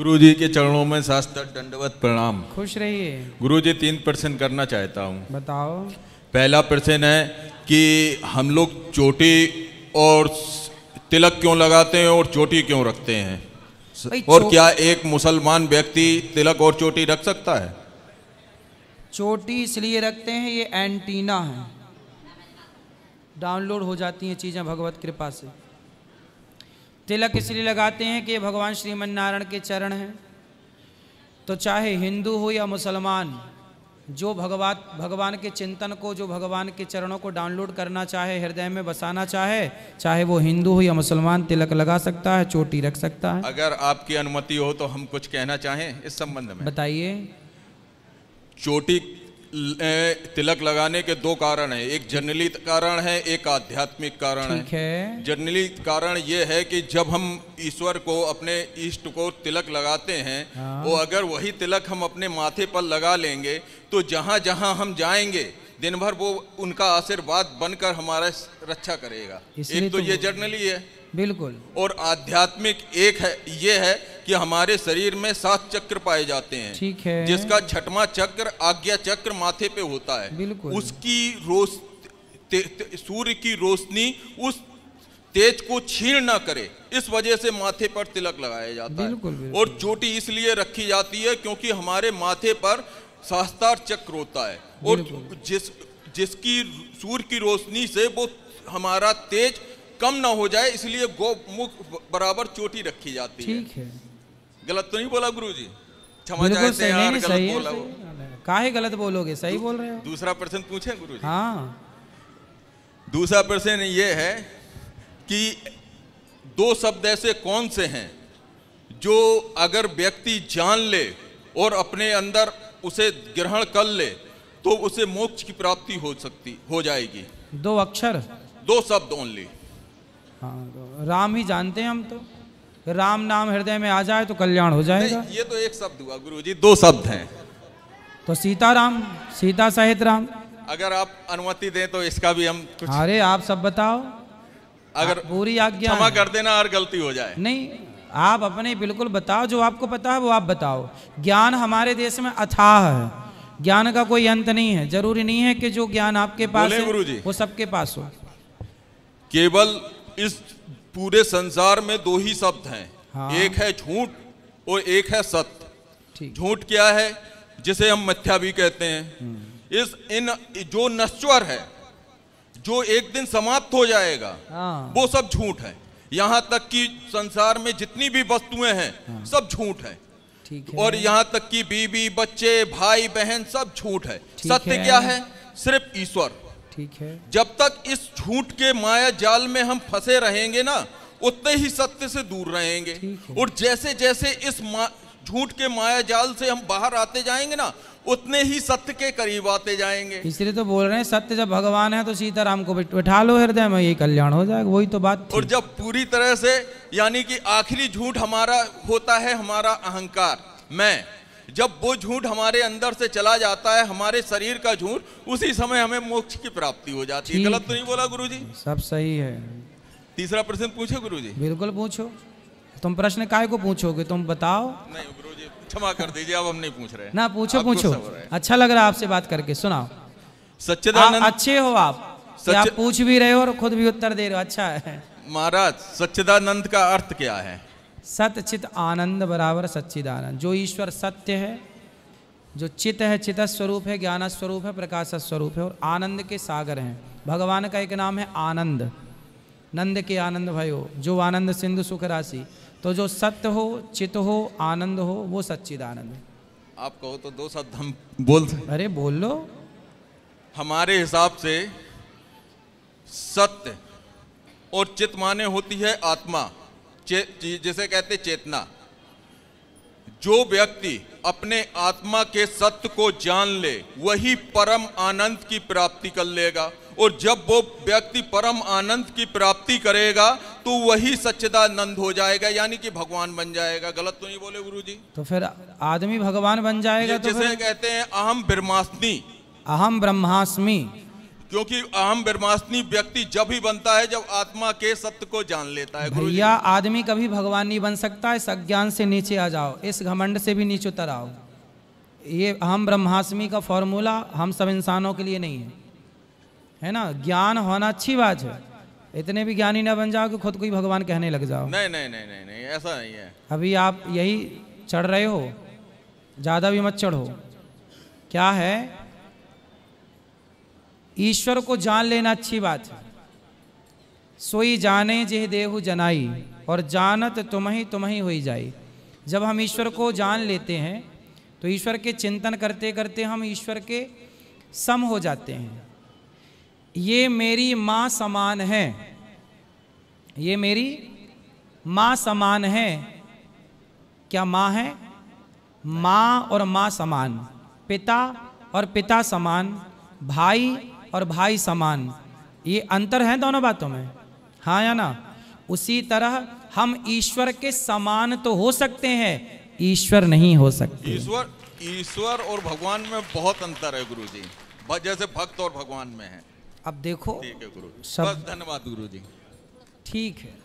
गुरु जी के चरणों में शास्त्र दंडवत प्रणाम खुश रहिए गुरु जी तीन प्रश्न करना चाहता हूँ बताओ पहला प्रश्न है कि हम लोग चोटी और तिलक क्यों लगाते हैं और चोटी क्यों रखते हैं और क्या एक मुसलमान व्यक्ति तिलक और चोटी रख सकता है चोटी इसलिए रखते हैं ये एंटीना है डाउनलोड हो जाती हैं चीज़ें भगवत कृपा से तिलक इसलिए लगाते हैं कि भगवान श्रीमनारायण के चरण हैं तो चाहे हिंदू हो या मुसलमान जो भगवान भगवान के चिंतन को जो भगवान के चरणों को डाउनलोड करना चाहे हृदय में बसाना चाहे चाहे वो हिंदू हो या मुसलमान तिलक लगा सकता है चोटी रख सकता है अगर आपकी अनुमति हो तो हम कुछ कहना चाहें इस संबंध में बताइए चोटी तिलक लगाने के दो कारण हैं एक जनरली कारण है एक आध्यात्मिक कारण है, है। जनरली कारण ये है कि जब हम ईश्वर को अपने इष्ट को तिलक लगाते हैं हाँ। वो अगर वही तिलक हम अपने माथे पर लगा लेंगे तो जहाँ जहाँ हम जाएंगे दिन भर वो उनका आशीर्वाद बनकर हमारा रक्षा करेगा एक तो, तो ये जर्नली है बिल्कुल और आध्यात्मिक एक है ये है कि हमारे शरीर में सात चक्र पाए जाते हैं ठीक है जिसका छठवा चक्र आज्ञा चक्र माथे पे होता है बिल्कुल उसकी रोश सूर्य की रोशनी उस तेज को छीण ना करे इस वजह से माथे पर तिलक लगाया जाता बिल्कुल, है बिल्कुल। और चोटी इसलिए रखी जाती है क्योंकि हमारे माथे पर शास्तार चक्र होता है और जिस जिसकी सूर्य की रोशनी से वो हमारा तेज कम ना हो जाए इसलिए गोमुख बराबर चोटी रखी जाती है।, है गलत तो नहीं बोला गुरु जी क्षमा चाहते हैं यार गलत है, बोला काहे गलत बोलोगे सही बोल रहे हो दूसरा प्रश्न पूछे गुरु जी हाँ दूसरा प्रश्न ये है कि दो शब्द ऐसे कौन से हैं जो अगर व्यक्ति जान ले और अपने अंदर उसे ग्रहण कर ले तो उसे मोक्ष की प्राप्ति हो सकती हो जाएगी दो अक्षर दो शब्द ओनली हाँ तो राम ही जानते हैं हम तो राम नाम हृदय में आ जाए तो कल्याण हो जाएगा ये तो एक शब्द हुआ गुरु जी दो शब्द हैं तो सीता राम सीता सहित राम अगर आप अनुमति दें तो इसका भी हम कुछ अरे आप सब बताओ अगर पूरी आज्ञा क्षमा कर देना और गलती हो जाए नहीं आप अपने बिल्कुल बताओ जो आपको पता है वो आप बताओ ज्ञान हमारे देश में अथाह है ज्ञान का कोई अंत नहीं है जरूरी नहीं है कि जो ज्ञान आपके पास है वो सबके पास हो केवल इस पूरे संसार में दो ही शब्द हैं हाँ। एक है झूठ और एक है सत्य झूठ क्या है जिसे हम मिथ्या भी कहते हैं हम्म। इस इन जो नश्वर है जो एक दिन समाप्त हो जाएगा हाँ। वो सब झूठ है यहाँ तक कि संसार में जितनी भी वस्तुएं हैं हाँ। सब झूठ है और यहाँ तक कि बीबी बच्चे भाई बहन सब झूठ है सत्य क्या है सिर्फ ईश्वर ठीक है जब तक इस झूठ के माया जाल में हम फंसे रहेंगे ना उतने ही सत्य से दूर रहेंगे और जैसे जैसे इस झूठ के माया जाल से हम बाहर आते जाएंगे ना उतने ही सत्य के करीब आते जाएंगे इसलिए तो बोल रहे हैं सत्य जब भगवान है तो सीताराम को बैठा लो हृदय में ये कल्याण हो जाएगा वही तो बात और जब पूरी तरह से यानी कि आखिरी झूठ हमारा होता है हमारा अहंकार मैं जब वो झूठ हमारे अंदर से चला जाता है हमारे शरीर का झूठ उसी समय हमें मोक्ष की प्राप्ति हो जाती है गलत तो नहीं बोला गुरु सब सही है तीसरा प्रश्न पूछो गुरु बिल्कुल पूछो तुम प्रश्न काय को पूछोगे तुम बताओ नहीं गुरु जी क्षमा कर दीजिए अब हम नहीं पूछ रहे ना पूछो पूछो अच्छा लग रहा है आपसे बात करके सुनाओ सच्चिदानंद अच्छे हो आप सच्च... आप पूछ भी रहे हो और खुद भी उत्तर दे रहे हो अच्छा है महाराज सच्चिदानंद का अर्थ क्या है सत चित आनंद बराबर सच्चिदानंद जो ईश्वर सत्य है जो चित है चित स्वरूप है ज्ञान स्वरूप है प्रकाश स्वरूप है और आनंद के सागर हैं भगवान का एक नाम है आनंद नंद के आनंद भयो जो आनंद सिंधु सुख राशि तो जो सत्य हो चित हो आनंद हो वो सच्चिद आनंद आप कहो तो दो शब्द हम बोल अरे बोल लो हमारे हिसाब से सत्य और चित माने होती है आत्मा जिसे कहते चेतना जो व्यक्ति अपने आत्मा के सत्य को जान ले वही परम आनंद की प्राप्ति कर लेगा और जब वो व्यक्ति परम आनंद की प्राप्ति करेगा तो वही सच्चिदानंद हो जाएगा यानी कि भगवान बन जाएगा गलत तो नहीं बोले गुरु जी तो फिर आदमी भगवान बन जाएगा तो जिसे कहते हैं अहम ब्रह्मास्मि अहम ब्रह्मास्मि क्योंकि अहम ब्रह्मास्मि व्यक्ति जब ही बनता है जब आत्मा के सत्य को जान लेता है भैया आदमी कभी भगवान नहीं बन सकता इस अज्ञान से नीचे आ जाओ इस घमंड से भी नीचे उतर आओ ये अहम ब्रह्मास्मि का फॉर्मूला हम सब इंसानों के लिए नहीं है है ना ज्ञान होना अच्छी बात है इतने भी ज्ञानी ना बन जाओ कि खुद को ही भगवान कहने लग जाओ नहीं नहीं नहीं नहीं नहीं ऐसा नहीं है अभी आप यही चढ़ रहे हो ज़्यादा भी मत चढ़ो क्या है ईश्वर को जान लेना अच्छी बात है सोई जाने जे देहु जनाई और जानत तुम्ही तुम्ही हो जाई जब हम ईश्वर को जान लेते हैं तो ईश्वर के चिंतन करते करते हम ईश्वर के सम हो जाते हैं ये मेरी माँ समान है ये मेरी माँ समान है क्या माँ है माँ और माँ समान पिता और पिता समान भाई और भाई समान ये अंतर है दोनों बातों में हाँ या ना उसी तरह हम ईश्वर के समान तो हो सकते हैं ईश्वर नहीं हो सकते ईश्वर ईश्वर और भगवान में बहुत अंतर है गुरु जी जैसे भक्त और भगवान में है अब देखो ठीक है गुरु सब धन्यवाद गुरु जी ठीक है